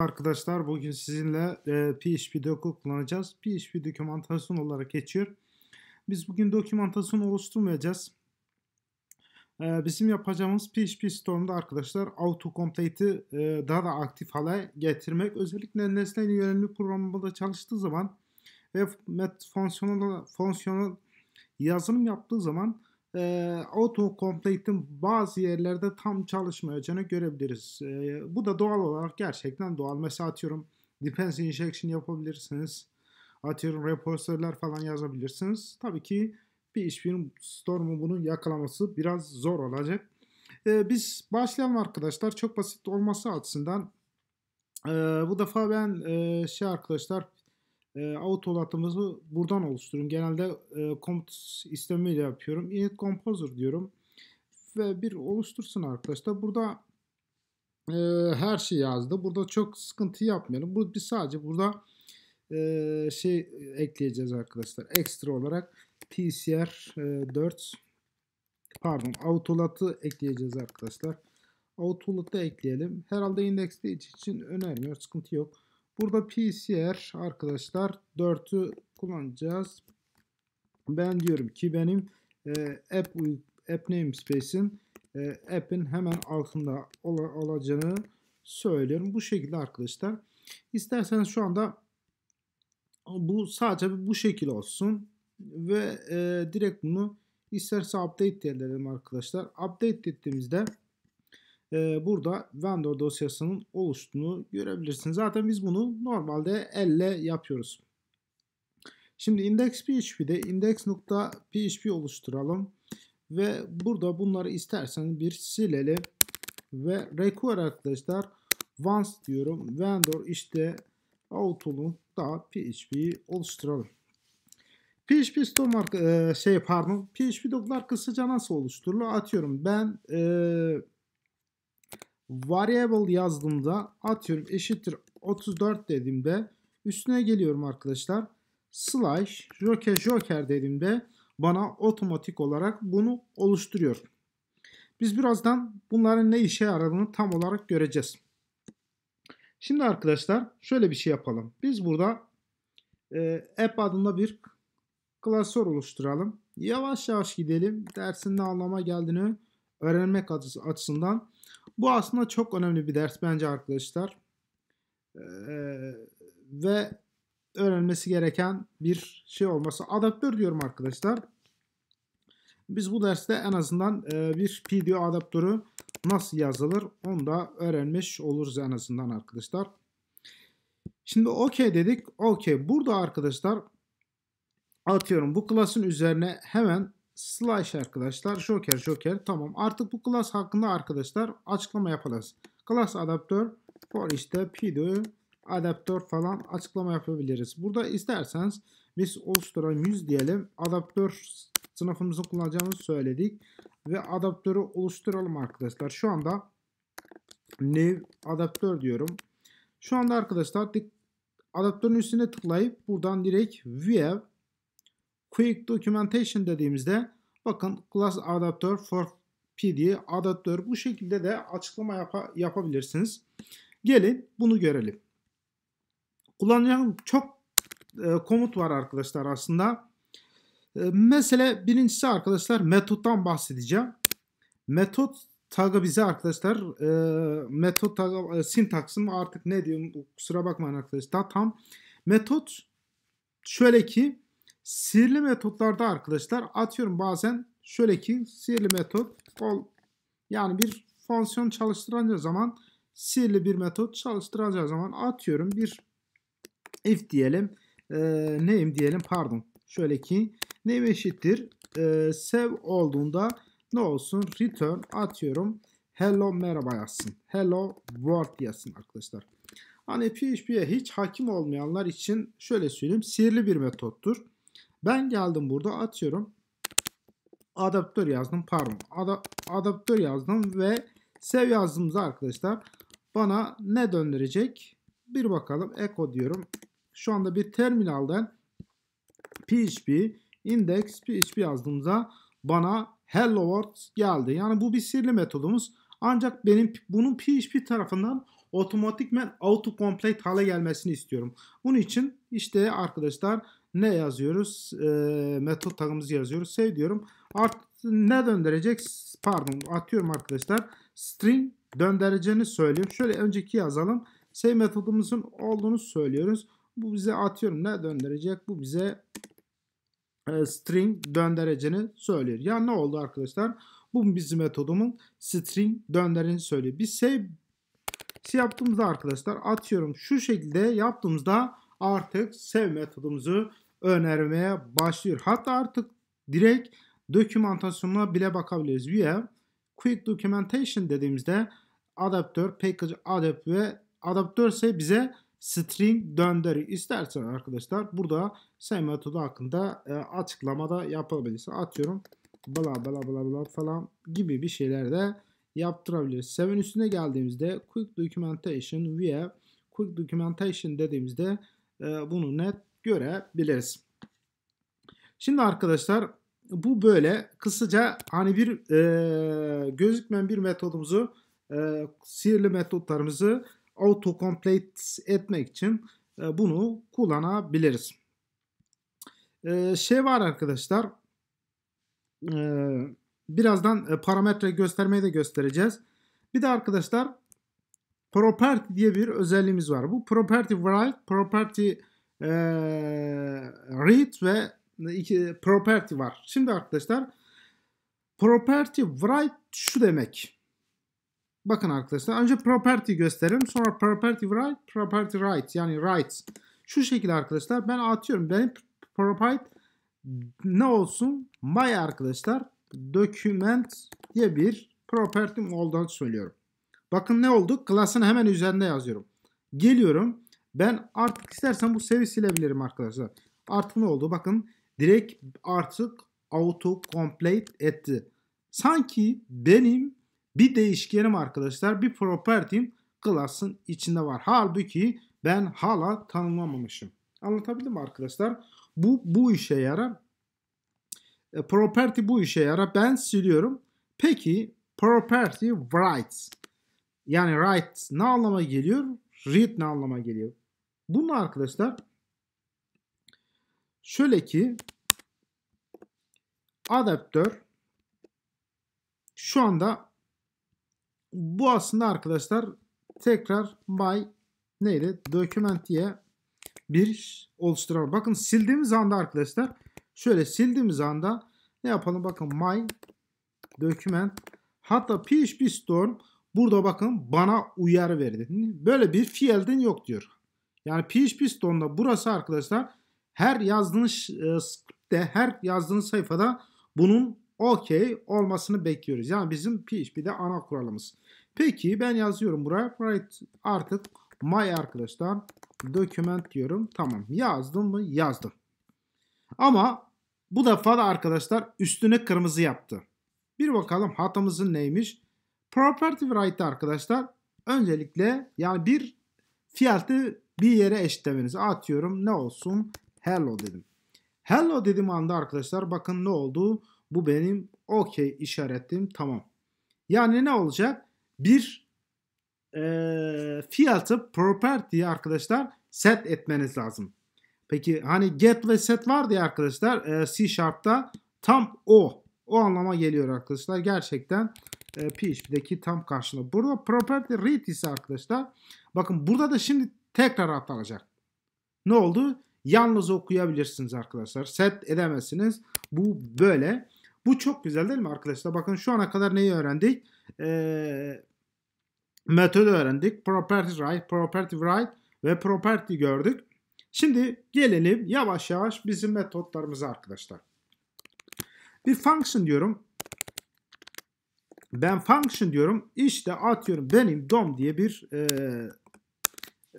Arkadaşlar bugün sizinle e, PHP Docu kullanacağız. PHP dokümantasyon olarak geçiyor. Biz bugün dokümantasyon oluşturmayacağız. E, bizim yapacağımız PHP Storm'da arkadaşlar autocomplete'i e, daha da aktif hale getirmek. Özellikle nesneyle yönelimli programında çalıştığı zaman ve met fonksiyonel, fonksiyonel yazılım yaptığı zaman e, ee, complete'in bazı yerlerde tam çalışmayacağını görebiliriz. E, bu da doğal olarak gerçekten doğal. Mesela atıyorum Defense injection yapabilirsiniz. Atıyorum repository'ler falan yazabilirsiniz. Tabii ki bir işbirinin storm'u bunu yakalaması biraz zor olacak. E, biz başlayalım arkadaşlar. Çok basit olması açısından. E, bu defa ben e, şey arkadaşlar e, ee, autolatımızı buradan oluşturun. Genelde e, komut istemiyle yapıyorum. Init Composer diyorum. Ve bir oluştursun arkadaşlar. Burada e, her şey yazdı. Burada çok sıkıntı yapmayalım. Burada, biz sadece burada e, şey ekleyeceğiz arkadaşlar. Ekstra olarak PCR e, 4 pardon autolatı ekleyeceğiz arkadaşlar. Autolatı ekleyelim. Herhalde indexte için önermiyor. Sıkıntı yok. Burada PCR arkadaşlar 4'ü kullanacağız. Ben diyorum ki benim e, app, app namespace'in e, app'in hemen altında ol, olacağını söylüyorum. Bu şekilde arkadaşlar. İsterseniz şu anda bu sadece bu şekil olsun ve e, direkt bunu isterse update diyelim arkadaşlar. Update ettiğimizde ee, burada vendor dosyasının oluştuğunu görebilirsiniz. Zaten biz bunu normalde elle yapıyoruz. Şimdi index.php'de index.php oluşturalım ve burada bunları isterseniz bir silelim ve require arkadaşlar once diyorum vendor işte da php oluşturalım. PHP store e, şey pardon PHP doklar kısaca nasıl oluşturulur? Atıyorum ben eee variable yazdığımda atıyorum eşittir 34 dediğimde üstüne geliyorum arkadaşlar. Slash joker joker dediğimde bana otomatik olarak bunu oluşturuyor. Biz birazdan bunların ne işe yaradığını tam olarak göreceğiz. Şimdi arkadaşlar şöyle bir şey yapalım. Biz burada e, app adında bir klasör oluşturalım. Yavaş yavaş gidelim. Dersin ne anlama geldiğini öğrenmek açısından. Bu aslında çok önemli bir ders bence arkadaşlar. Ee, ve öğrenmesi gereken bir şey olması. Adaptör diyorum arkadaşlar. Biz bu derste en azından e, bir video adaptörü nasıl yazılır onu da öğrenmiş oluruz en azından arkadaşlar. Şimdi OK dedik. OK burada arkadaşlar atıyorum bu klasın üzerine hemen Slash arkadaşlar. Joker Joker. Tamam. Artık bu class hakkında arkadaşlar açıklama yapacağız. Class adaptör for işte pido adaptör falan açıklama yapabiliriz. Burada isterseniz biz oluşturan 100 diyelim. Adaptör sınıfımızı kullanacağımızı söyledik. Ve adaptörü oluşturalım arkadaşlar. Şu anda new adaptör diyorum. Şu anda arkadaşlar adaptörün üstüne tıklayıp buradan direkt view Quick Documentation dediğimizde bakın Class Adapter for P Adapter bu şekilde de açıklama yap yapabilirsiniz. Gelin bunu görelim. Kullanacağım çok e, komut var arkadaşlar aslında. E, mesele birincisi arkadaşlar metottan bahsedeceğim. Metot tagı bize arkadaşlar e, metot tagı e, sintaksım artık ne diyorum kusura bakmayın arkadaşlar tam metot şöyle ki Sihirli metotlarda arkadaşlar atıyorum bazen şöyle ki sihirli metot kol yani bir fonksiyon çalıştıracağı zaman sihirli bir metot çalıştıracağı zaman atıyorum bir if diyelim e, name diyelim pardon şöyle ki name eşittir e, save olduğunda ne olsun return atıyorum hello merhaba yazsın hello world yazsın arkadaşlar. Hani PHP'ye hiç hakim olmayanlar için şöyle söyleyeyim sihirli bir metottur. Ben geldim burada atıyorum. Adaptör yazdım. Pardon. Ada adaptör yazdım ve sev yazdığımızda arkadaşlar bana ne döndürecek? Bir bakalım. Echo diyorum. Şu anda bir terminalden PHP index PHP yazdığımızda bana hello world geldi. Yani bu bir sirli metodumuz. Ancak benim bunun PHP tarafından otomatikmen autocomplete hale gelmesini istiyorum. Bunun için işte arkadaşlar ne yazıyoruz? E, metal tagımızı yazıyoruz. Save şey diyorum. Art ne döndürecek? Pardon atıyorum arkadaşlar. String döndüreceğini söyleyeyim. Şöyle önceki yazalım. Save şey metodumuzun olduğunu söylüyoruz. Bu bize atıyorum ne döndürecek? Bu bize string döndüreceğini söylüyor. Ya yani ne oldu arkadaşlar? Bu bizim metodumun string döndüreni söylüyor. Biz save şey, yaptığımızda arkadaşlar atıyorum şu şekilde yaptığımızda artık sev metodumuzu önermeye başlıyor. Hatta artık direkt dokümantasyonuna bile bakabiliriz. Via Quick Documentation dediğimizde adaptör, package adapt ve adaptör ise bize string döndürü. İstersen arkadaşlar burada say metodu hakkında e, açıklamada yapabilirsin. Atıyorum bla bla bla bla falan gibi bir şeyler de yaptırabiliriz. Seven üstüne geldiğimizde Quick Documentation via Quick Documentation dediğimizde ee, bunu net görebiliriz. Şimdi arkadaşlar bu böyle kısaca hani bir e, gözükmeyen bir metodumuzu e, sihirli metotlarımızı autocomplete etmek için e, bunu kullanabiliriz. E, şey var arkadaşlar e, birazdan e, parametre göstermeyi de göstereceğiz. Bir de arkadaşlar property diye bir özelliğimiz var. Bu property write, property e, read ve iki, property var. Şimdi arkadaşlar property write şu demek. Bakın arkadaşlar önce property gösterelim sonra property write, property write yani write. Şu şekilde arkadaşlar ben atıyorum benim property ne olsun my arkadaşlar document diye bir property'm olduğunu söylüyorum. Bakın ne oldu? Class'ın hemen üzerinde yazıyorum. Geliyorum. Ben artık istersen bu sevi silebilirim arkadaşlar. Artık ne oldu? Bakın direkt artık auto complete etti. Sanki benim bir değişkenim arkadaşlar bir property'im class'ın içinde var. Halbuki ben hala tanımlamamışım. Anlatabildim mi arkadaşlar? Bu, bu işe yarar. E, property bu işe yarar. Ben siliyorum. Peki property writes. Yani write ne anlama geliyor? Read ne anlama geliyor? Bunu arkadaşlar şöyle ki adaptör şu anda bu aslında arkadaşlar tekrar by neyle document diye bir oluşturalım. Bakın sildiğimiz anda arkadaşlar şöyle sildiğimiz anda ne yapalım bakın my document hatta php storm Burada bakın bana uyarı verdi. Böyle bir field'in yok diyor. Yani PHP Store'da burası arkadaşlar her yazdığınız e, script'te her yazdığınız sayfada bunun OK olmasını bekliyoruz. Yani bizim PHP'de ana kuralımız. Peki ben yazıyorum buraya write artık my arkadaşlar document diyorum. Tamam yazdım mı? Yazdım. Ama bu defa da arkadaşlar üstüne kırmızı yaptı. Bir bakalım hatamızın neymiş? Property right arkadaşlar öncelikle yani bir fiyatı bir yere eşitlemenizi Atıyorum ne olsun? Hello dedim. Hello dedim anda arkadaşlar bakın ne oldu? Bu benim OK işaretim tamam. Yani ne olacak? Bir e, fiyatı property arkadaşlar set etmeniz lazım. Peki hani get ve set var diye arkadaşlar e, C Sharp'ta tam o. O anlama geliyor arkadaşlar. Gerçekten e, PHP'deki tam karşılığı. Burada property read ise arkadaşlar bakın burada da şimdi tekrar hata Ne oldu? Yalnız okuyabilirsiniz arkadaşlar. Set edemezsiniz. Bu böyle. Bu çok güzel değil mi arkadaşlar? Bakın şu ana kadar neyi öğrendik? Eee metodu öğrendik. Property right, property right ve property gördük. Şimdi gelelim yavaş yavaş bizim metotlarımıza arkadaşlar. Bir function diyorum. Ben function diyorum. İşte atıyorum benim dom diye bir e,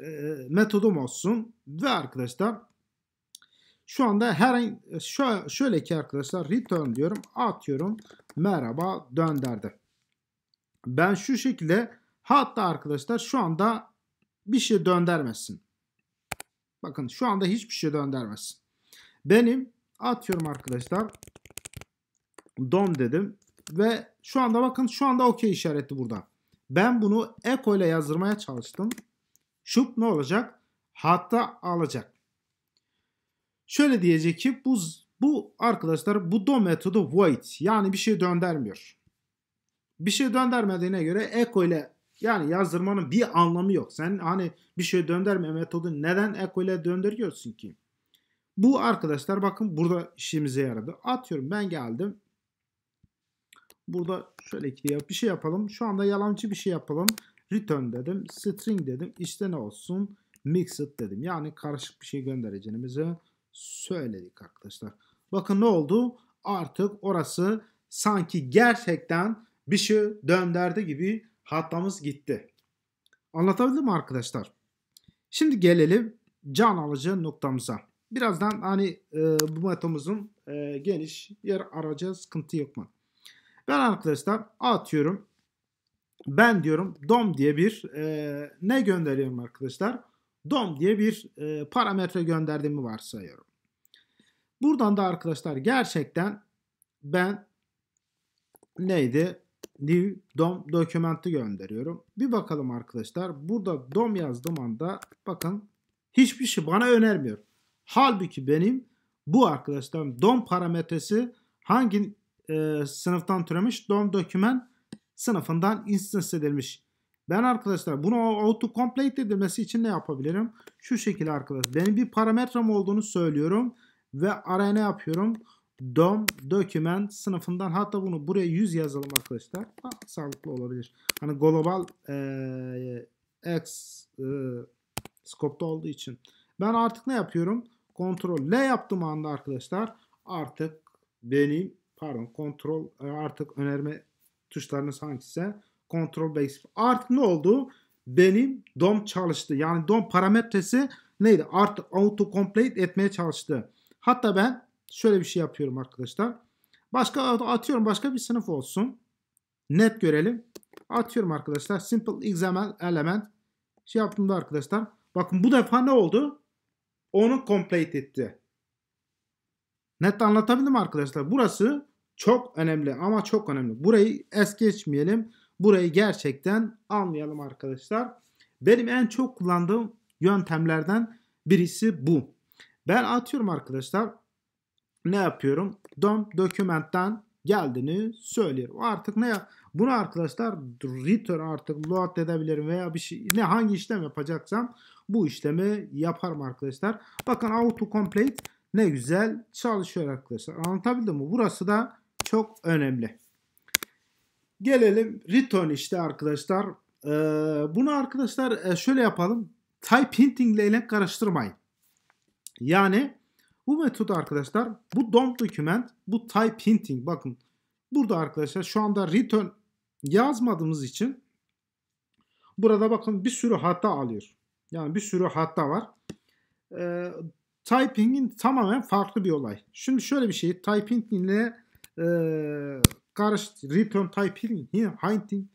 e, metodum olsun. Ve arkadaşlar şu anda her şöyle, şöyle ki arkadaşlar return diyorum. Atıyorum merhaba dönderdi. Ben şu şekilde hatta arkadaşlar şu anda bir şey döndermesin. Bakın şu anda hiçbir şey döndermesin. Benim atıyorum arkadaşlar dom dedim ve şu anda bakın şu anda okey işareti burada. Ben bunu eko ile yazdırmaya çalıştım. Şup ne olacak? Hatta alacak. Şöyle diyecek ki bu, bu arkadaşlar bu do metodu void yani bir şey döndürmüyor. Bir şey döndürmediğine göre eko ile yani yazdırmanın bir anlamı yok. Sen hani bir şey döndürme metodu neden eko ile döndürüyorsun ki? Bu arkadaşlar bakın burada işimize yaradı. Atıyorum ben geldim. Burada şöyle ikili Bir şey yapalım. Şu anda yalancı bir şey yapalım. Return dedim. String dedim. İşte ne olsun? Mixed dedim. Yani karışık bir şey göndereceğimizi söyledik arkadaşlar. Bakın ne oldu? Artık orası sanki gerçekten bir şey dönderdi gibi hatamız gitti. Anlatabildim mi arkadaşlar? Şimdi gelelim can alıcı noktamıza. Birazdan hani e, bu metomuzun e, geniş yer aracı sıkıntı yok mu? Ben arkadaşlar atıyorum. Ben diyorum DOM diye bir e, ne gönderiyorum arkadaşlar? DOM diye bir e, parametre gönderdiğimi varsayıyorum. Buradan da arkadaşlar gerçekten ben neydi? New DOM dokümanı gönderiyorum. Bir bakalım arkadaşlar. Burada DOM yazdığım anda bakın hiçbir şey bana önermiyor. Halbuki benim bu arkadaşlar DOM parametresi hangi e, sınıftan türemiş. DOM doküman sınıfından instance edilmiş. Ben arkadaşlar bunu autocomplete edilmesi için ne yapabilirim? Şu şekilde arkadaşlar. Benim bir parametrem olduğunu söylüyorum. Ve araya ne yapıyorum? DOM doküman sınıfından hatta bunu buraya 100 yazalım arkadaşlar. Daha sağlıklı olabilir. Hani global e, X e, scope'da olduğu için. Ben artık ne yapıyorum? Ctrl L yaptığım anda arkadaşlar artık benim pardon kontrol e, artık önerme tuşlarınız hangisi? Kontrol base. Artık ne oldu? Benim DOM çalıştı. Yani DOM parametresi neydi? Artık auto complete etmeye çalıştı. Hatta ben şöyle bir şey yapıyorum arkadaşlar. Başka atıyorum başka bir sınıf olsun. Net görelim. Atıyorum arkadaşlar. Simple example element. Şey yaptım da arkadaşlar. Bakın bu defa ne oldu? Onu complete etti. Net anlatabildim arkadaşlar? Burası çok önemli ama çok önemli. Burayı es geçmeyelim. Burayı gerçekten anlayalım arkadaşlar. Benim en çok kullandığım yöntemlerden birisi bu. Ben atıyorum arkadaşlar. Ne yapıyorum? DOM dokümentten geldiğini söylüyorum. Artık ne bunu arkadaşlar return artık load edebilirim veya bir şey ne hangi işlem yapacaksam bu işlemi yaparım arkadaşlar. Bakın auto complete ne güzel çalışıyor arkadaşlar. Anlatabildim mi? Burası da çok önemli. Gelelim return işte arkadaşlar. Ee, bunu arkadaşlar e, şöyle yapalım. Type hinting ile karıştırmayın. Yani bu metod arkadaşlar bu DOM document bu type hinting bakın burada arkadaşlar şu anda return yazmadığımız için burada bakın bir sürü hata alıyor. Yani bir sürü hata var. Ee, typing'in tamamen farklı bir olay. Şimdi şöyle bir şey typing ile ee, karıştı, return type hinting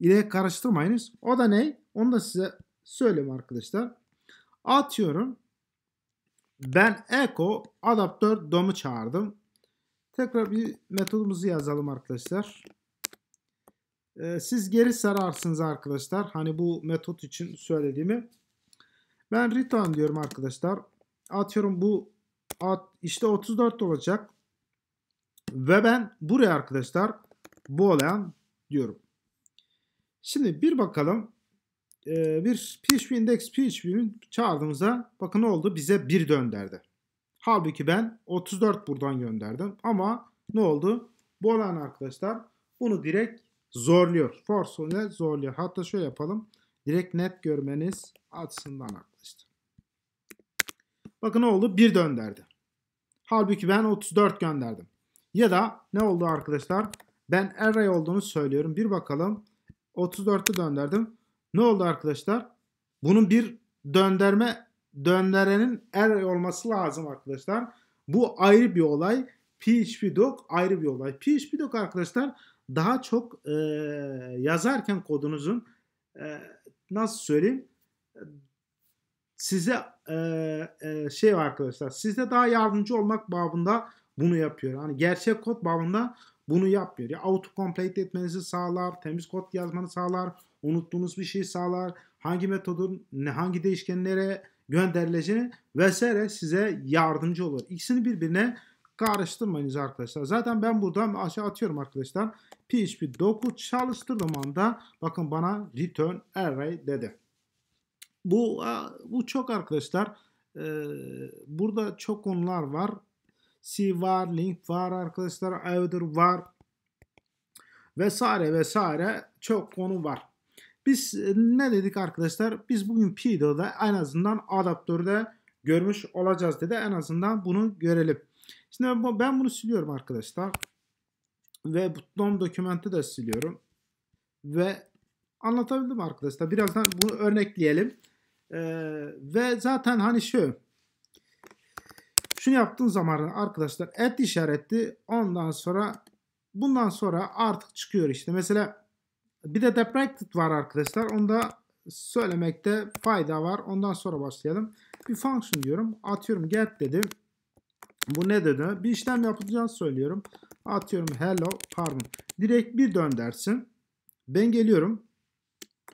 ile karıştırmayınız. O da ne? Onu da size söyleyeyim arkadaşlar. Atıyorum. Ben echo adaptör dom'u çağırdım. Tekrar bir metodumuzu yazalım arkadaşlar. Ee, siz geri sararsınız arkadaşlar. Hani bu metot için söylediğimi. Ben return diyorum arkadaşlar. Atıyorum bu at, işte 34 olacak. Ve ben buraya arkadaşlar bu boolean diyorum. Şimdi bir bakalım. Ee, bir PHP index PHP'nin çağırdığımızda bakın ne oldu? Bize bir gönderdi. Halbuki ben 34 buradan gönderdim. Ama ne oldu? Bu olan arkadaşlar bunu direkt zorluyor. Force ile zorluyor. Hatta şöyle yapalım. Direkt net görmeniz açısından arkadaşlar. Bakın ne oldu? bir gönderdi. Halbuki ben 34 gönderdim. Ya da ne oldu arkadaşlar? Ben array olduğunu söylüyorum. Bir bakalım. 34'te döndürdüm. Ne oldu arkadaşlar? Bunun bir döndürme dönderenin array olması lazım arkadaşlar. Bu ayrı bir olay. php ayrı bir olay. php arkadaşlar daha çok e, yazarken kodunuzun e, nasıl söyleyeyim size e, e, şey arkadaşlar size daha yardımcı olmak babında bunu yapıyor. Hani gerçek kod bağında bunu yapmıyor. Ya autocomplete etmenizi sağlar, temiz kod yazmanı sağlar, unuttuğunuz bir şey sağlar, hangi metodun ne hangi değişkenlere gönderileceğini vesaire size yardımcı olur. İkisini birbirine karıştırmayınız arkadaşlar. Zaten ben buradan aşağı atıyorum arkadaşlar. PHP 9 çalıştırdığım anda bakın bana return array dedi. Bu bu çok arkadaşlar. burada çok konular var. C var, link var arkadaşlar, Euder var vesaire vesaire çok konu var. Biz e, ne dedik arkadaşlar? Biz bugün PDO'da en azından adaptörde görmüş olacağız dedi. En azından bunu görelim. Şimdi ben bunu siliyorum arkadaşlar. Ve buton dokümenti de siliyorum. Ve anlatabildim arkadaşlar. Birazdan bunu örnekleyelim. Ee, ve zaten hani şu şunu yaptığın zaman arkadaşlar et işareti ondan sonra bundan sonra artık çıkıyor işte. Mesela bir de deprecated var arkadaşlar. Onu da söylemekte fayda var. Ondan sonra başlayalım. Bir function diyorum. Atıyorum get dedim. Bu ne dedi? Bir işlem yapılacağını söylüyorum. Atıyorum hello pardon. Direkt bir dön dersin. Ben geliyorum.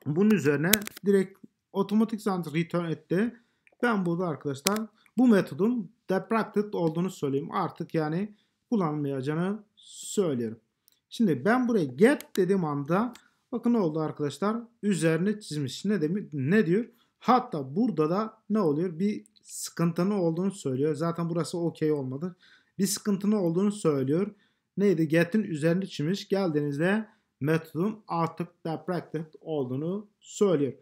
Bunun üzerine direkt otomatik return etti. Ben burada arkadaşlar bu metodun deprecated olduğunu söyleyeyim. Artık yani kullanmayacağını söylerim. Şimdi ben buraya get dediğim anda bakın ne oldu arkadaşlar? Üzerine çizmiş. Ne, demek, ne diyor? Hatta burada da ne oluyor? Bir sıkıntının olduğunu söylüyor. Zaten burası okey olmadı. Bir sıkıntının olduğunu söylüyor. Neydi? Get'in üzerine çizmiş. Geldiğinizde metodun artık deprecated olduğunu söylüyor.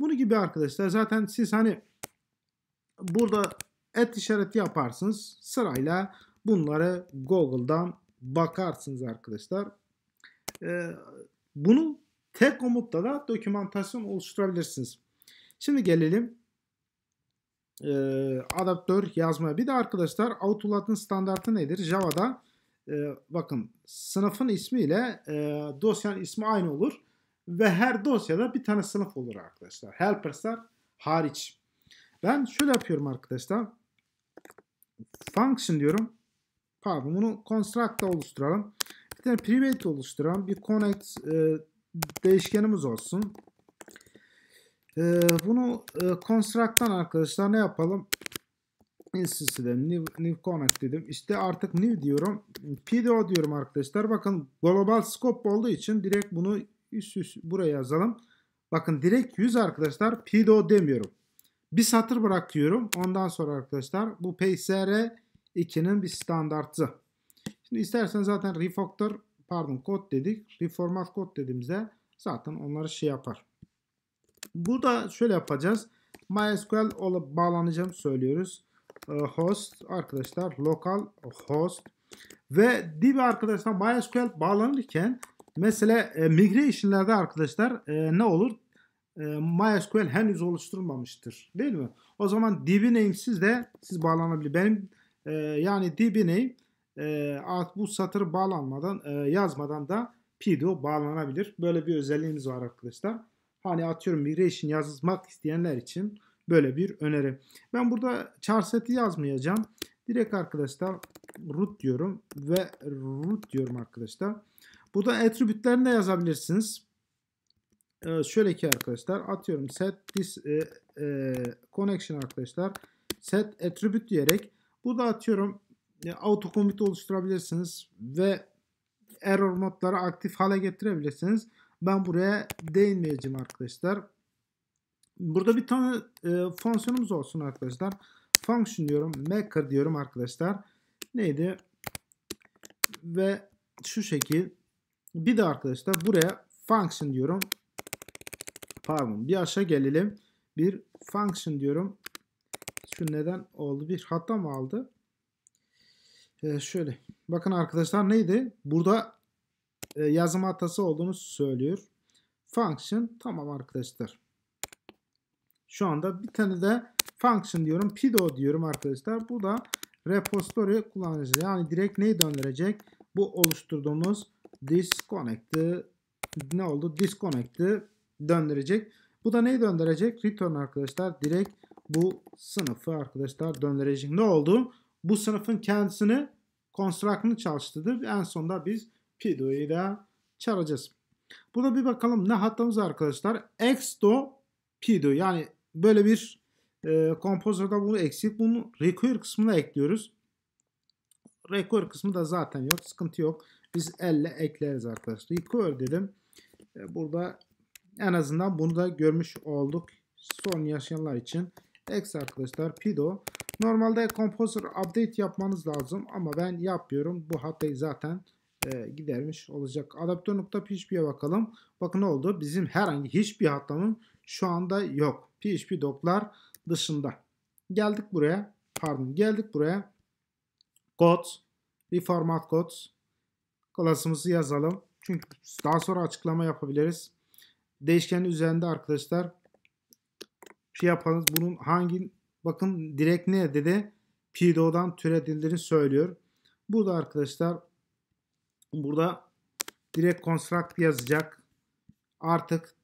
Bunu gibi arkadaşlar zaten siz hani burada et işareti yaparsınız. Sırayla bunları Google'dan bakarsınız arkadaşlar. Ee, bunu tek komutla da dokümantasyon oluşturabilirsiniz. Şimdi gelelim ee, adaptör yazmaya. Bir de arkadaşlar Outlook'un standartı nedir? Java'da ee, bakın sınıfın ismiyle e, dosyanın ismi aynı olur. Ve her dosyada bir tane sınıf olur arkadaşlar. Helpers'lar hariç. Ben şöyle yapıyorum arkadaşlar function diyorum. Pardon bunu construct'ta oluşturalım. Bir tane private oluşturalım. Bir connect e, değişkenimiz olsun. E, bunu e, construct'tan arkadaşlar ne yapalım? instance dedim. New, new connect dedim. İşte artık new diyorum. PDO diyorum arkadaşlar. Bakın global scope olduğu için direkt bunu üst üst buraya yazalım. Bakın direkt 100 arkadaşlar PDO demiyorum. Bir satır bırakıyorum. Ondan sonra arkadaşlar bu PSR 2'nin bir standartı. Şimdi isterseniz zaten refactor pardon kod dedik. Reformat kod dediğimizde zaten onları şey yapar. Burada şöyle yapacağız. MySQL olup bağlanacağım söylüyoruz. Ee, host arkadaşlar local host ve dibi arkadaşlar MySQL bağlanırken mesela e, migration'larda arkadaşlar e, ne olur? E, MySQL henüz oluşturulmamıştır. Değil mi? O zaman dbName'siz de siz bağlanabilir. Benim e, yani dbName e, bu satırı bağlanmadan e, yazmadan da PDO bağlanabilir. Böyle bir özelliğimiz var arkadaşlar. Hani atıyorum migration yazmak isteyenler için böyle bir öneri. Ben burada charset'i yazmayacağım. Direkt arkadaşlar root diyorum ve root diyorum arkadaşlar. Burada attribütlerini de yazabilirsiniz. Ee, şöyle ki arkadaşlar atıyorum set this e, e, connection arkadaşlar set attribute diyerek bu da atıyorum e, auto commit oluşturabilirsiniz ve error modları aktif hale getirebilirsiniz. Ben buraya değinmeyeceğim arkadaşlar. Burada bir tane e, fonksiyonumuz olsun arkadaşlar. Function diyorum. Maker diyorum arkadaşlar. Neydi? Ve şu şekil. Bir de arkadaşlar buraya function diyorum pardon bir aşağı gelelim. Bir function diyorum. Şu neden oldu? Bir hata mı aldı? Ee, şöyle. Bakın arkadaşlar neydi? Burada e, yazım hatası olduğunu söylüyor. Function tamam arkadaşlar. Şu anda bir tane de function diyorum. Pido diyorum arkadaşlar. Bu da repository kullanıcı. Yani direkt neyi döndürecek? Bu oluşturduğumuz disconnect'ı ne oldu? Disconnect'ı döndürecek. Bu da neyi döndürecek? Return arkadaşlar direkt bu sınıfı arkadaşlar döndürecek. Ne oldu? Bu sınıfın kendisini construct'ını çalıştırdı. En sonunda biz pido'yu da çağıracağız. Burada bir bakalım ne hattımız arkadaşlar. Exto pido yani böyle bir e, kompozörde bunu eksik. Bunu recur kısmına ekliyoruz. Recur kısmı da zaten yok. Sıkıntı yok. Biz elle ekleriz arkadaşlar. Recur dedim. E, burada en azından bunu da görmüş olduk son yaşayanlar için. X arkadaşlar Pido. Normalde Composer update yapmanız lazım ama ben yapıyorum. Bu hatayı zaten e, gidermiş olacak. Adaptör.php'ye bakalım. Bakın ne oldu? Bizim herhangi hiçbir hatamın şu anda yok. PHP doklar dışında. Geldik buraya. Pardon geldik buraya. Codes. Reformat codes. Klasımızı yazalım. Çünkü daha sonra açıklama yapabiliriz. Değişken üzerinde arkadaşlar şey yapanız bunun hangi bakın direkt ne dedi? Pido'dan türedildiğini söylüyor. Burada arkadaşlar burada direkt construct yazacak. Artık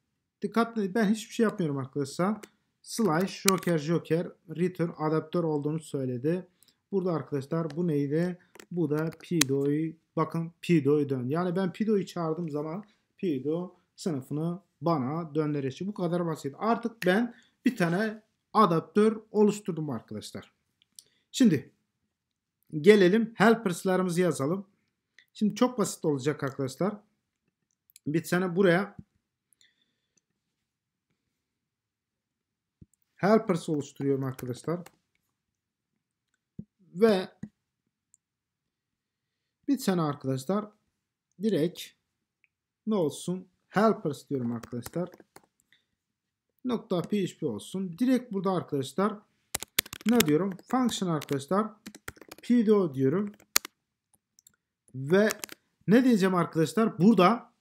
dikkatli ben hiçbir şey yapmıyorum arkadaşlar. Slice joker joker return adaptör olduğunu söyledi. Burada arkadaşlar bu neydi? Bu da pido'yu bakın pido'yu dön. Yani ben pido'yu çağırdığım zaman pido sınıfını bana döndürücü. Bu kadar basit. Artık ben bir tane adaptör oluşturdum arkadaşlar. Şimdi gelelim helpers'larımızı yazalım. Şimdi çok basit olacak arkadaşlar. Bir tane buraya helpers oluşturuyorum arkadaşlar. Ve bir tane arkadaşlar direkt ne olsun helpers diyorum arkadaşlar. Nokta php olsun. Direkt burada arkadaşlar ne diyorum? Function arkadaşlar pdo diyorum. Ve ne diyeceğim arkadaşlar? Burada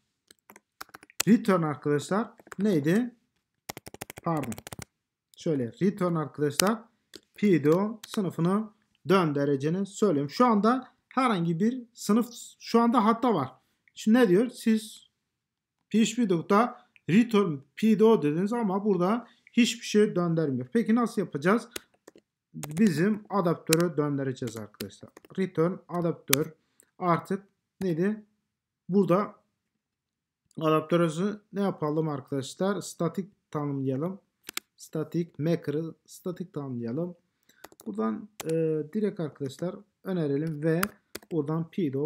return arkadaşlar neydi? Pardon. Şöyle return arkadaşlar pdo sınıfını döndüreceğini söyleyeyim. Şu anda herhangi bir sınıf şu anda hatta var. Şimdi ne diyor? Siz php'da return pdo dediniz ama burada hiçbir şey döndürmüyor. Peki nasıl yapacağız? Bizim adaptörü döndüreceğiz arkadaşlar. Return adaptör artık neydi? Burada adaptörümüzü ne yapalım arkadaşlar? Static tanımlayalım. Static maker'ı static tanımlayalım. Buradan e, direkt arkadaşlar önerelim ve buradan pdo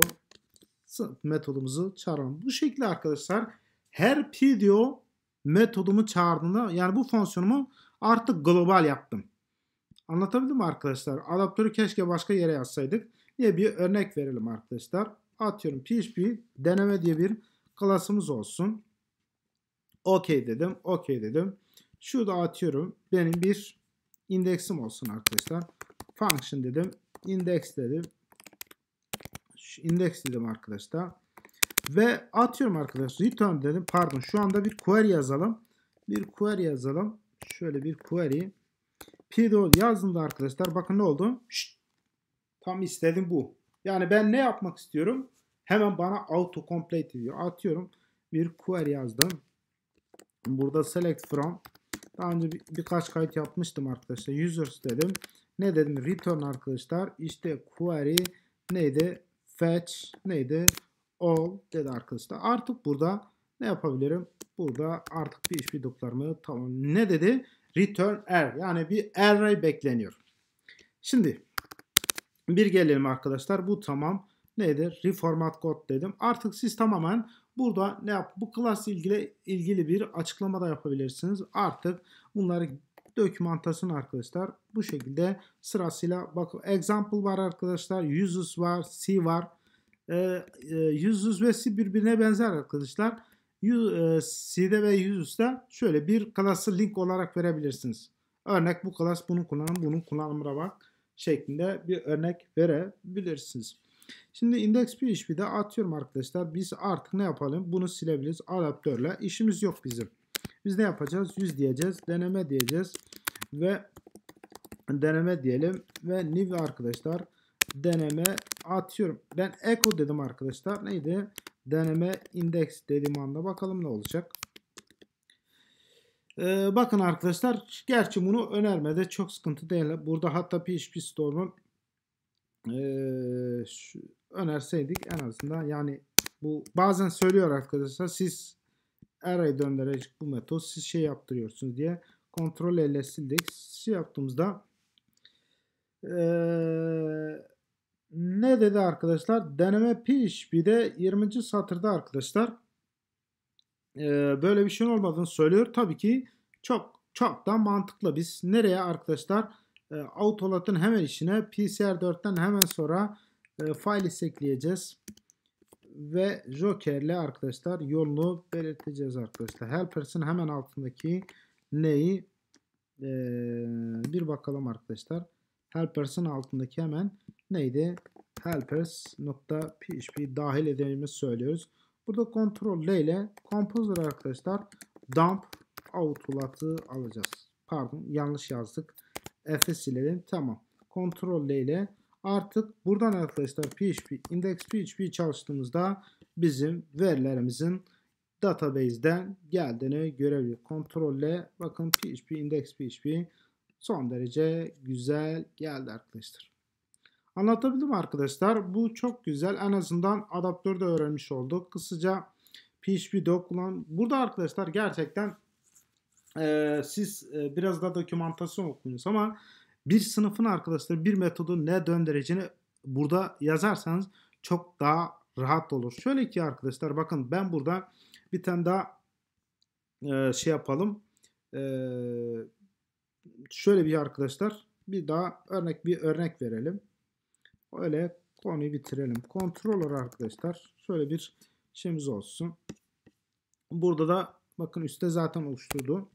metodumuzu çağıralım. Bu şekilde arkadaşlar her video metodumu çağırdığında yani bu fonksiyonumu artık global yaptım. Anlatabildim mi arkadaşlar? Adaptörü keşke başka yere yazsaydık. Diye bir örnek verelim arkadaşlar. Atıyorum PHP deneme diye bir klasımız olsun. Okey dedim. Okey dedim. Şurada atıyorum benim bir indeksim olsun arkadaşlar. Function dedim. Index dedim. Şu index dedim arkadaşlar. Ve atıyorum arkadaşlar return dedim. Pardon şu anda bir query yazalım. Bir query yazalım. Şöyle bir query. PDO yazdığımda arkadaşlar bakın ne oldu? Şşt, tam istedim bu. Yani ben ne yapmak istiyorum? Hemen bana auto complete diyor. Atıyorum bir query yazdım. Burada select from. Daha önce bir, birkaç kayıt yapmıştım arkadaşlar. Users dedim. Ne dedim? Return arkadaşlar. İşte query neydi? Fetch neydi? all dedi arkadaşlar. Artık burada ne yapabilirim? Burada artık bir iş bir doklarımı tamam. Ne dedi? Return error. Yani bir array bekleniyor. Şimdi bir gelelim arkadaşlar. Bu tamam. Nedir? Reformat kod dedim. Artık siz tamamen burada ne yap? Bu class ilgili ilgili bir açıklama da yapabilirsiniz. Artık bunları dokümantasını arkadaşlar bu şekilde sırasıyla bakın example var arkadaşlar, users var, C var e, e, yüz hüzmesi birbirine benzer arkadaşlar. C'de e, ve yüzde şöyle bir klası link olarak verebilirsiniz. Örnek bu klas bunu kullanın, bunun kullanımına bak şeklinde bir örnek verebilirsiniz. Şimdi index de atıyorum arkadaşlar. Biz artık ne yapalım? Bunu silebiliriz adaptörle. İşimiz yok bizim. Biz ne yapacağız? 100 diyeceğiz. Deneme diyeceğiz. Ve deneme diyelim. Ve new arkadaşlar deneme atıyorum. Ben echo dedim arkadaşlar. Neydi? Deneme index dediğim anda bakalım ne olacak. Ee, bakın arkadaşlar. Gerçi bunu önermede çok sıkıntı değil. Burada hatta PHP Storm'un e, ee, önerseydik en azından yani bu bazen söylüyor arkadaşlar siz array döndürecek bu metot siz şey yaptırıyorsunuz diye kontrol ile sildik. Şey yaptığımızda eee ne dedi arkadaşlar? Deneme piş bir de 20. satırda arkadaşlar e, böyle bir şey olmadığını söylüyor. Tabii ki çok çok da mantıklı. Biz nereye arkadaşlar? E, Autolat'ın hemen işine PCR4'ten hemen sonra e, file ekleyeceğiz. Ve Joker'le arkadaşlar yolunu belirteceğiz arkadaşlar. Helpers'ın hemen altındaki neyi? E, bir bakalım arkadaşlar. Helpers'ın altındaki hemen neydi? helpers.php dahil edeceğimizi söylüyoruz. Burada Ctrl L ile Composer arkadaşlar dump outlat'ı alacağız. Pardon yanlış yazdık. F'i silelim. Tamam. Ctrl L ile artık buradan arkadaşlar PHP index PHP çalıştığımızda bizim verilerimizin database'den geldiğini görebilir. Ctrl L bakın PHP index PHP son derece güzel geldi arkadaşlar. Anlatabildim arkadaşlar. Bu çok güzel. En azından adaptörü de öğrenmiş olduk. Kısaca PHP doc kullan. Burada arkadaşlar gerçekten e, siz e, biraz daha dokümantasyon okuyunuz ama bir sınıfın arkadaşlar bir metodu ne döndüreceğini burada yazarsanız çok daha rahat olur. Şöyle ki arkadaşlar bakın ben burada bir tane daha e, şey yapalım. E, şöyle bir arkadaşlar bir daha örnek bir örnek verelim. Öyle konuyu bitirelim. Controller arkadaşlar şöyle bir şeyimiz olsun. Burada da bakın üstte zaten oluşturdu.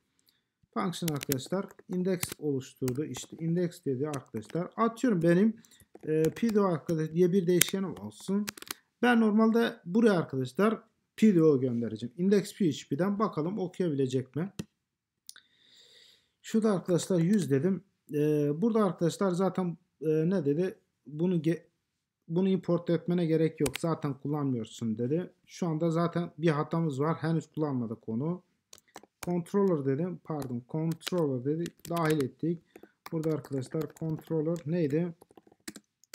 Function arkadaşlar index oluşturdu. İşte index dedi arkadaşlar. Atıyorum benim e, pido arkadaş diye bir değişkenim olsun. Ben normalde buraya arkadaşlar pido göndereceğim. Index php'den bakalım okuyabilecek mi? Şurada arkadaşlar 100 dedim. E, burada arkadaşlar zaten e, ne dedi? bunu bunu import etmene gerek yok. Zaten kullanmıyorsun dedi. Şu anda zaten bir hatamız var. Henüz kullanmadık onu. Controller dedim. Pardon. Controller dedi Dahil ettik. Burada arkadaşlar controller neydi?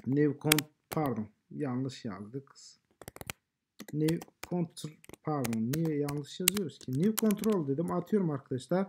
New cont pardon. Yanlış yazdık. New control pardon. Niye yanlış yazıyoruz ki? New control dedim. Atıyorum arkadaşlar.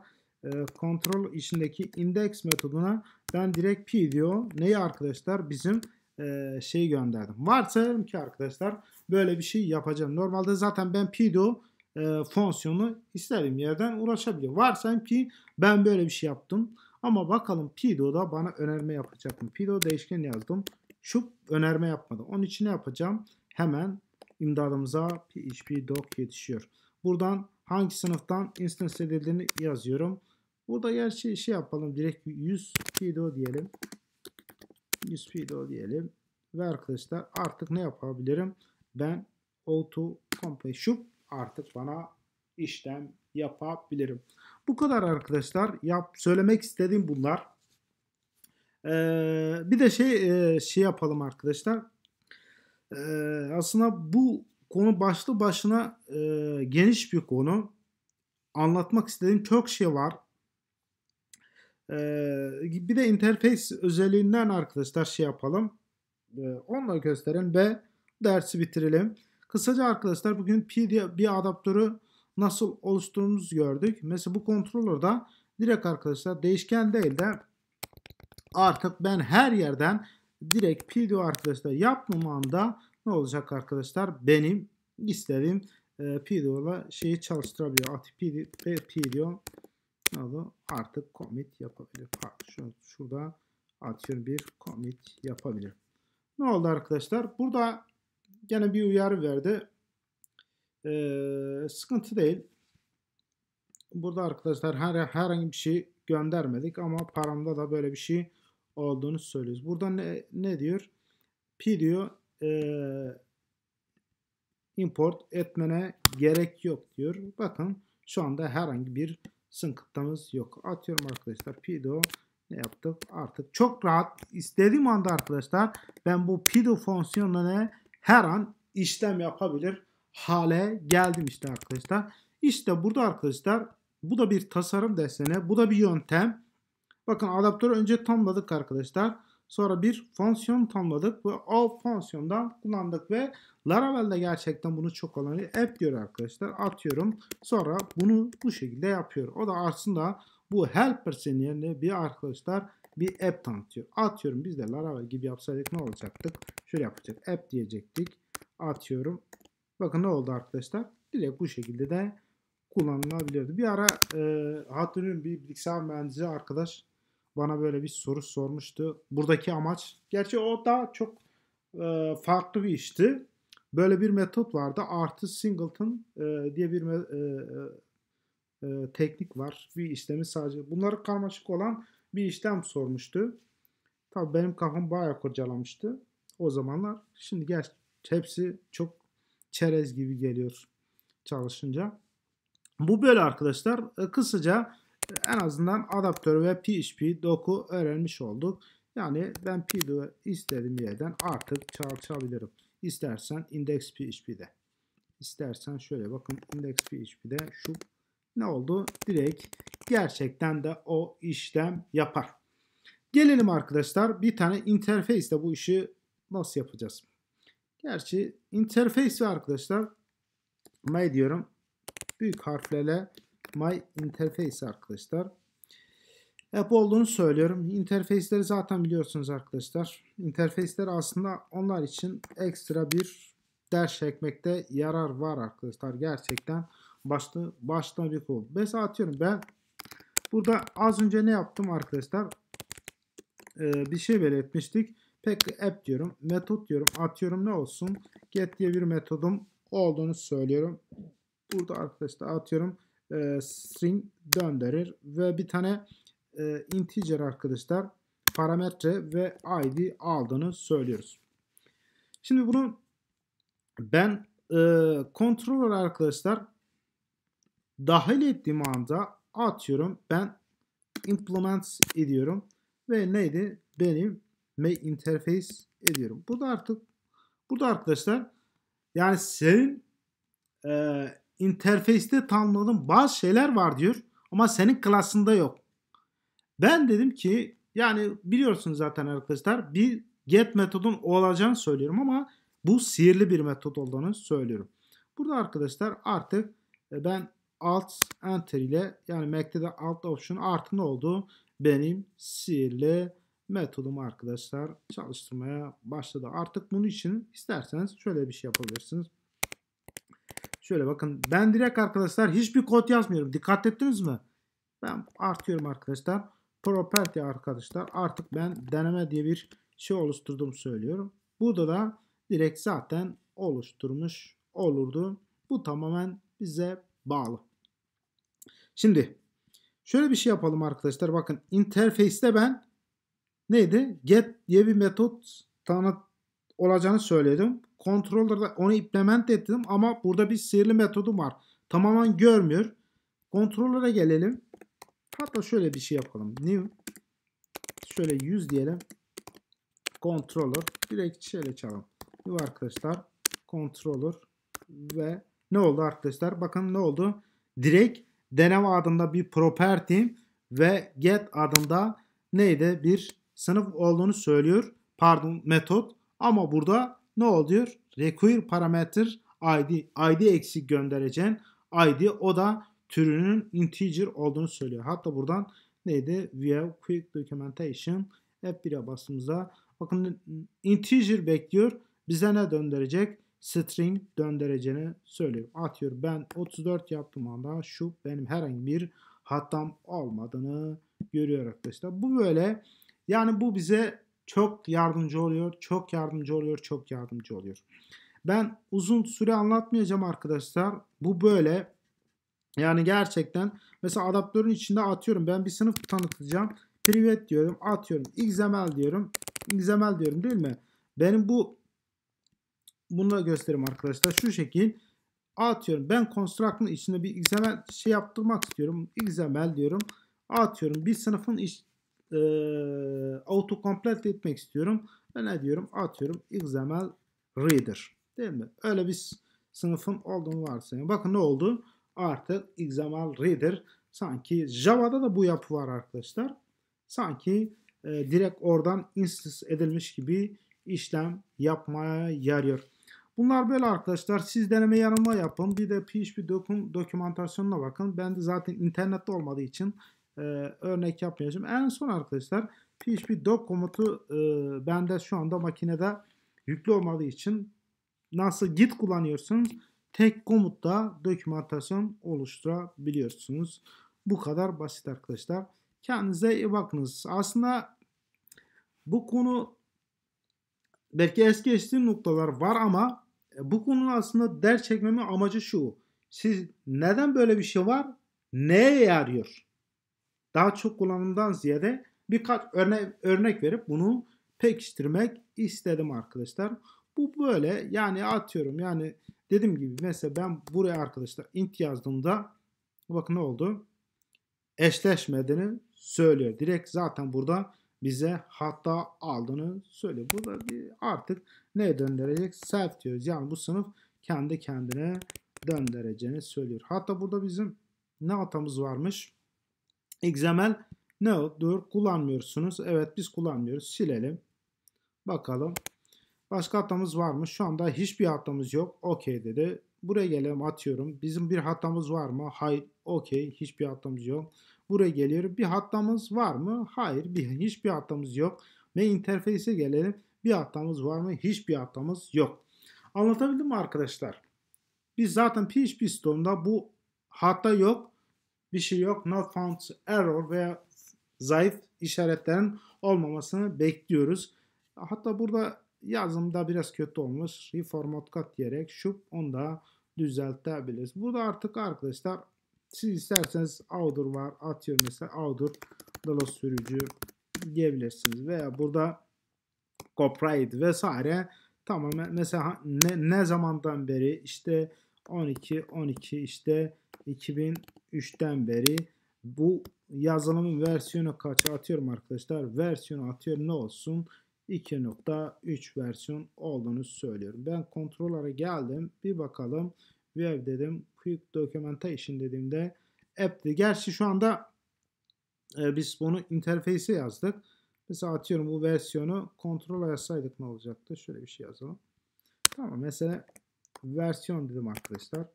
Kontrol ee, e, içindeki index metoduna ben direkt p diyor. Neyi arkadaşlar? Bizim e, şeyi gönderdim. Varsayalım ki arkadaşlar böyle bir şey yapacağım. Normalde zaten ben pido e, fonksiyonu isterim yerden ulaşabiliyorum. Varsayalım ki ben böyle bir şey yaptım. Ama bakalım pido'da bana önerme yapacak mı? Pido değişken yazdım. Şu önerme yapmadı. Onun için ne yapacağım? Hemen imdadımıza PHP doc yetişiyor. Buradan hangi sınıftan instance edildiğini yazıyorum. Burada gerçi şey yapalım. Direkt 100 pido diyelim. Newsfeed diyelim. Ve arkadaşlar artık ne yapabilirim? Ben auto completion artık bana işlem yapabilirim. Bu kadar arkadaşlar. Yap, söylemek istediğim bunlar. Ee, bir de şey e, şey yapalım arkadaşlar. Ee, aslında bu konu başlı başına e, geniş bir konu. Anlatmak istediğim çok şey var. Ee, bir de interface özelliğinden arkadaşlar şey yapalım. Ee, onunla gösterin ve dersi bitirelim. Kısaca arkadaşlar bugün bir adaptörü nasıl oluşturduğumuzu gördük. Mesela bu kontrolörde direkt arkadaşlar değişken değil de artık ben her yerden direkt PDO arkadaşlar yapmam anda ne olacak arkadaşlar? Benim istediğim e, ile şeyi çalıştırabiliyor. Ati PDO Null'u artık commit yapabilir. Pardon, şu, şurada atıyor bir commit yapabilir. Ne oldu arkadaşlar? Burada gene bir uyarı verdi. Ee, sıkıntı değil. Burada arkadaşlar her, herhangi bir şey göndermedik ama paramda da böyle bir şey olduğunu söylüyoruz. Burada ne, ne diyor? P diyor e, import etmene gerek yok diyor. Bakın şu anda herhangi bir sın kıtlamız yok. Atıyorum arkadaşlar pido ne yaptık? Artık çok rahat istediğim anda arkadaşlar ben bu pido fonksiyonuna her an işlem yapabilir hale geldim işte arkadaşlar. İşte burada arkadaşlar bu da bir tasarım desene. Bu da bir yöntem. Bakın adaptörü önce tamladık arkadaşlar. Sonra bir fonksiyon tanımladık ve o fonksiyondan kullandık ve Laravel'de gerçekten bunu çok olan bir app diyor arkadaşlar. Atıyorum. Sonra bunu bu şekilde yapıyor. O da aslında bu helper'ın yerine bir arkadaşlar bir app tanıtıyor. Atıyorum biz de Laravel gibi yapsaydık ne olacaktık? Şöyle yapacak. App diyecektik. Atıyorum. Bakın ne oldu arkadaşlar? Direkt bu şekilde de kullanılabilirdi. Bir ara e, hatırlıyorum bir bilgisayar mühendisi arkadaş bana böyle bir soru sormuştu. Buradaki amaç, gerçi o da çok e, farklı bir işti. Böyle bir metot vardı. Artı Singleton e, diye bir e, e, e, teknik var. Bir işlemi sadece. Bunları karmaşık olan bir işlem sormuştu. Tabii benim kafam bayağı kurcalamıştı. O zamanlar. Şimdi gerçi hepsi çok çerez gibi geliyor çalışınca. Bu böyle arkadaşlar. E, kısaca en azından adaptör ve PHP doku öğrenmiş olduk. Yani ben PDO istediğim yerden artık çalışabilirim. İstersen index PHP'de. İstersen şöyle bakın index PHP'de şu ne oldu? Direkt gerçekten de o işlem yapar. Gelelim arkadaşlar bir tane interface bu işi nasıl yapacağız? Gerçi interface arkadaşlar ne diyorum? Büyük harflerle My Interface arkadaşlar. App olduğunu söylüyorum. Interface'leri zaten biliyorsunuz arkadaşlar. Interface'ler aslında onlar için ekstra bir ders çekmekte yarar var arkadaşlar. Gerçekten başlı baştan bir kol. Mesela atıyorum ben burada az önce ne yaptım arkadaşlar? Ee, bir şey belirtmiştik. Pek app diyorum. Metot diyorum. Atıyorum ne olsun? Get diye bir metodum olduğunu söylüyorum. Burada arkadaşlar atıyorum e, string döndürür ve bir tane e, integer arkadaşlar parametre ve id aldığını söylüyoruz. Şimdi bunu ben e, controller arkadaşlar dahil ettiğim anda atıyorum ben implement ediyorum ve neydi benim mail interface ediyorum. Bu da artık burada arkadaşlar yani senin e, interface'te tanımladığım bazı şeyler var diyor ama senin klasında yok. Ben dedim ki yani biliyorsunuz zaten arkadaşlar bir get metodun olacağını söylüyorum ama bu sihirli bir metot olduğunu söylüyorum. Burada arkadaşlar artık e, ben alt enter ile yani Mac'te de alt option artı ne oldu? Benim sihirli metodumu arkadaşlar çalıştırmaya başladı. Artık bunun için isterseniz şöyle bir şey yapabilirsiniz. Şöyle bakın ben direkt arkadaşlar hiçbir kod yazmıyorum. Dikkat ettiniz mi? Ben artıyorum arkadaşlar. Property arkadaşlar artık ben deneme diye bir şey oluşturdum söylüyorum. Burada da direkt zaten oluşturmuş olurdu. Bu tamamen bize bağlı. Şimdi şöyle bir şey yapalım arkadaşlar. Bakın interface'te ben neydi? Get diye bir metot tanıt olacağını söyledim. Controller'da onu implement ettim ama burada bir sihirli metodum var. Tamamen görmüyor. Controller'a gelelim. Hatta şöyle bir şey yapalım. New şöyle 100 diyelim. Controller direkt şöyle çalalım. New arkadaşlar controller ve ne oldu arkadaşlar? Bakın ne oldu? Direkt deneme adında bir property ve get adında neydi? Bir sınıf olduğunu söylüyor. Pardon metot. Ama burada ne oluyor? Require parameter id. id eksik göndereceğin id o da türünün integer olduğunu söylüyor. Hatta buradan neydi? View quick documentation F1'e bastığımızda bakın integer bekliyor. Bize ne döndürecek? String döndüreceğini söylüyor. Atıyor ben 34 yaptım anda şu benim herhangi bir hatam olmadığını görüyor arkadaşlar. Bu böyle yani bu bize çok yardımcı oluyor, çok yardımcı oluyor, çok yardımcı oluyor. Ben uzun süre anlatmayacağım arkadaşlar. Bu böyle. Yani gerçekten mesela adaptörün içinde atıyorum. Ben bir sınıf tanıtacağım. Privet diyorum, atıyorum. XML diyorum. XML diyorum değil mi? Benim bu bunu da göstereyim arkadaşlar. Şu şekil atıyorum. Ben construct'ın içinde bir XML şey yaptırmak istiyorum. XML diyorum. Atıyorum. Bir sınıfın iş e, ee, auto complete etmek istiyorum. Ben ne diyorum? Atıyorum XML reader. Değil mi? Öyle bir sınıfım olduğunu varsayın. Bakın ne oldu? Artık XML reader sanki Java'da da bu yapı var arkadaşlar. Sanki e, direkt oradan instance edilmiş gibi işlem yapmaya yarıyor. Bunlar böyle arkadaşlar. Siz deneme yanıma yapın. Bir de PHP doküm, dokümantasyonuna bakın. Ben de zaten internette olmadığı için e, örnek yapmayacağım. En son arkadaşlar PHP doc komutu e, bende şu anda makinede yüklü olmadığı için nasıl git kullanıyorsunuz tek komutla dokümantasyon oluşturabiliyorsunuz. Bu kadar basit arkadaşlar. Kendinize iyi bakınız. Aslında bu konu belki es geçtiğim noktalar var ama e, bu konu aslında ders çekmemin amacı şu. Siz neden böyle bir şey var? Neye yarıyor? daha çok kullanımdan ziyade birkaç örne örnek verip bunu pekiştirmek istedim arkadaşlar. Bu böyle yani atıyorum yani dediğim gibi mesela ben buraya arkadaşlar int yazdığımda bakın ne oldu? Eşleşmediğini söylüyor. Direkt zaten burada bize hatta aldığını söylüyor. Burada bir artık ne döndürecek? Self diyoruz. Yani bu sınıf kendi kendine döndüreceğini söylüyor. Hatta burada bizim ne hatamız varmış? XML ne olur? Kullanmıyorsunuz. Evet biz kullanmıyoruz. Silelim. Bakalım. Başka hatamız var mı? Şu anda hiçbir hatamız yok. Okey dedi. Buraya gelelim atıyorum. Bizim bir hatamız var mı? Hayır. Okey. Hiçbir hatamız yok. Buraya geliyorum. Bir hatamız var mı? Hayır. Bir, hiçbir hatamız yok. Ve interface'e gelelim. Bir hatamız var mı? Hiçbir hatamız yok. Anlatabildim mi arkadaşlar? Biz zaten PHP Store'da bu hata yok bir şey yok. Not found error veya zayıf işaretlerin olmamasını bekliyoruz. Hatta burada yazım da biraz kötü olmuş. Reformat kat diyerek şu onu da düzeltebiliriz. Burada artık arkadaşlar siz isterseniz outdoor var atıyor mesela outdoor dolu sürücü diyebilirsiniz veya burada copyright vesaire tamamen mesela ne, ne zamandan beri işte 12 12 işte 2000 3'ten beri bu yazılımın versiyonu kaç atıyorum arkadaşlar. Versiyonu atıyor ne olsun? 2.3 versiyon olduğunu söylüyorum. Ben kontrollara geldim. Bir bakalım. View dedim. Quick Documentation dediğimde app'ti. Gerçi şu anda e, biz bunu interface'e yazdık. Mesela atıyorum bu versiyonu kontrola yazsaydık ne olacaktı? Şöyle bir şey yazalım. Tamam mesela versiyon dedim arkadaşlar.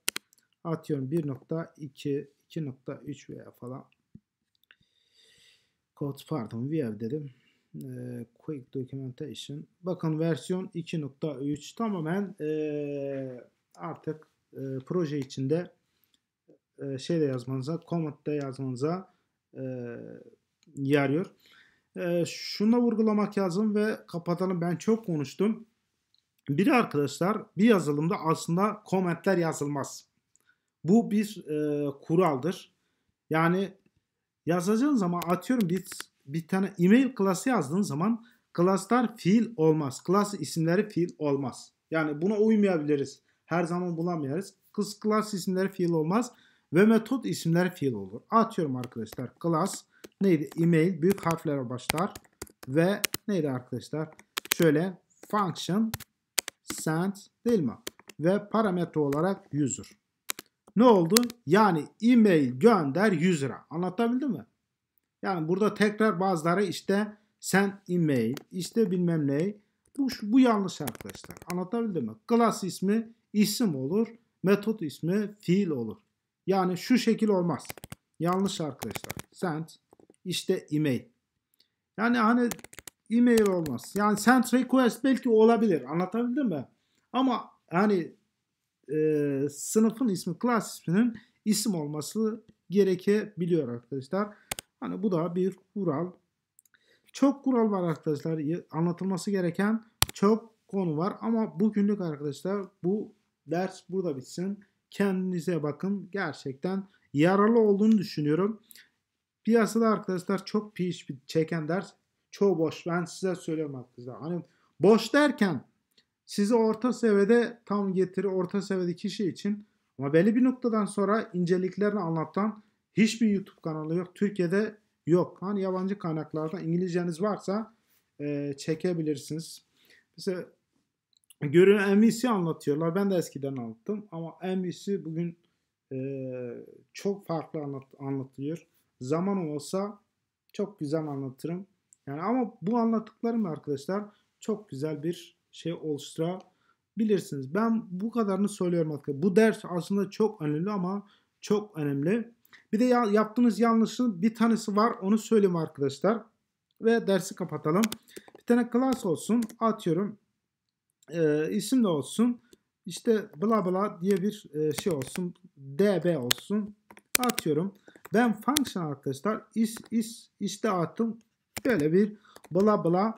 Atıyorum 1.2 2.3 veya falan Code pardon VF dedim. E, quick Documentation. Bakın versiyon 2.3 tamamen e, artık e, proje içinde e, şeyde yazmanıza, comment'te yazmanıza e, yarıyor. E, şunu da vurgulamak lazım ve kapatalım. Ben çok konuştum. Biri arkadaşlar bir yazılımda aslında komentler yazılmaz. Bu bir e, kuraldır. Yani yazacağın zaman atıyorum bir, bir tane email klası yazdığın zaman klaslar fiil olmaz. Klas isimleri fiil olmaz. Yani buna uymayabiliriz. Her zaman bulamayarız. Kız klas isimleri fiil olmaz ve metot isimleri fiil olur. Atıyorum arkadaşlar klas neydi? Email büyük harflere başlar ve neydi arkadaşlar? Şöyle function send değil mi? Ve parametre olarak user. Ne oldu? Yani e-mail gönder 100 lira. Anlatabildim mi? Yani burada tekrar bazıları işte sen e-mail, işte bilmem ne. Bu, bu yanlış arkadaşlar. Anlatabildim mi? Class ismi isim olur. Metot ismi fiil olur. Yani şu şekil olmaz. Yanlış arkadaşlar. Send işte e-mail. Yani hani e-mail olmaz. Yani send request belki olabilir. Anlatabildim mi? Ama hani e, sınıfın ismi, class isminin isim olması gerekebiliyor arkadaşlar. Hani bu da bir kural. Çok kural var arkadaşlar. Anlatılması gereken çok konu var. Ama bugünlük arkadaşlar bu ders burada bitsin. Kendinize bakın. Gerçekten yararlı olduğunu düşünüyorum. Piyasada arkadaşlar çok PHP çeken ders çoğu boş. Ben size söylüyorum arkadaşlar. Hani boş derken sizi orta seviyede tam getiri orta seviyede kişi için ama belli bir noktadan sonra inceliklerini anlatan hiçbir YouTube kanalı yok. Türkiye'de yok. Hani yabancı kaynaklardan İngilizceniz varsa e, çekebilirsiniz. Mesela görün MVC anlatıyorlar. Ben de eskiden anlattım ama MVC bugün e, çok farklı anlat, anlatılıyor. Zaman olsa çok güzel anlatırım. Yani ama bu anlattıklarım arkadaşlar çok güzel bir şey oluşturabilirsiniz. Ben bu kadarını söylüyorum arkadaşlar. Bu ders aslında çok önemli ama çok önemli. Bir de ya, yaptığınız yanlışın bir tanesi var. Onu söyleyeyim arkadaşlar. Ve dersi kapatalım. Bir tane class olsun. Atıyorum. E, isim de olsun. İşte bla bla diye bir e, şey olsun. DB olsun. Atıyorum. Ben function arkadaşlar is is işte attım. Böyle bir bla bla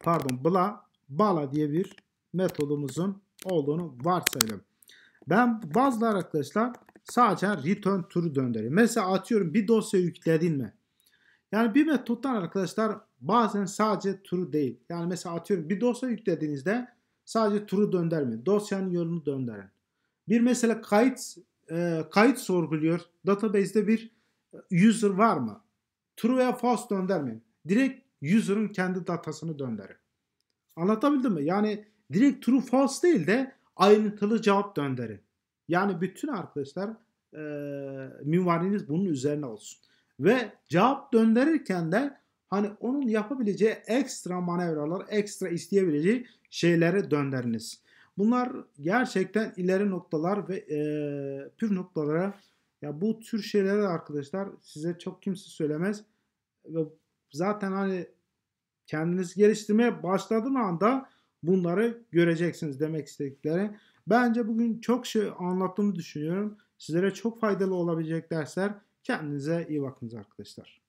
pardon bla Bala diye bir metodumuzun olduğunu varsayalım. Ben bazıları arkadaşlar sadece return true döndürüyor. Mesela atıyorum bir dosya yükledin mi? Yani bir metottan arkadaşlar bazen sadece true değil. Yani mesela atıyorum bir dosya yüklediğinizde sadece true döndürme. Dosyanın yolunu döndürün. Bir mesela kayıt e, kayıt sorguluyor. Database'de bir user var mı? True veya false döndürmeyin. Direkt user'ın kendi datasını döndürün. Anlatabildim mi? Yani direkt true false değil de ayrıntılı cevap dönderi. Yani bütün arkadaşlar e, minvaliniz bunun üzerine olsun. Ve cevap döndürürken de hani onun yapabileceği ekstra manevralar, ekstra isteyebileceği şeylere dönderiniz. Bunlar gerçekten ileri noktalar ve e, püf noktalara ya bu tür şeyleri arkadaşlar size çok kimse söylemez ve zaten hani kendiniz geliştirmeye başladığın anda bunları göreceksiniz demek istedikleri. Bence bugün çok şey anlattığımı düşünüyorum. Sizlere çok faydalı olabilecek dersler. Kendinize iyi bakınız arkadaşlar.